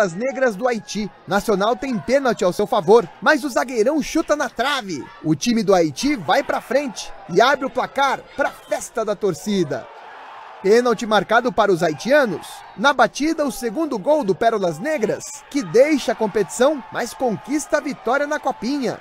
As negras do Haiti. Nacional tem pênalti ao seu favor, mas o zagueirão chuta na trave. O time do Haiti vai para frente e abre o placar para festa da torcida. Pênalti marcado para os haitianos. Na batida, o segundo gol do Pérolas Negras, que deixa a competição, mas conquista a vitória na Copinha.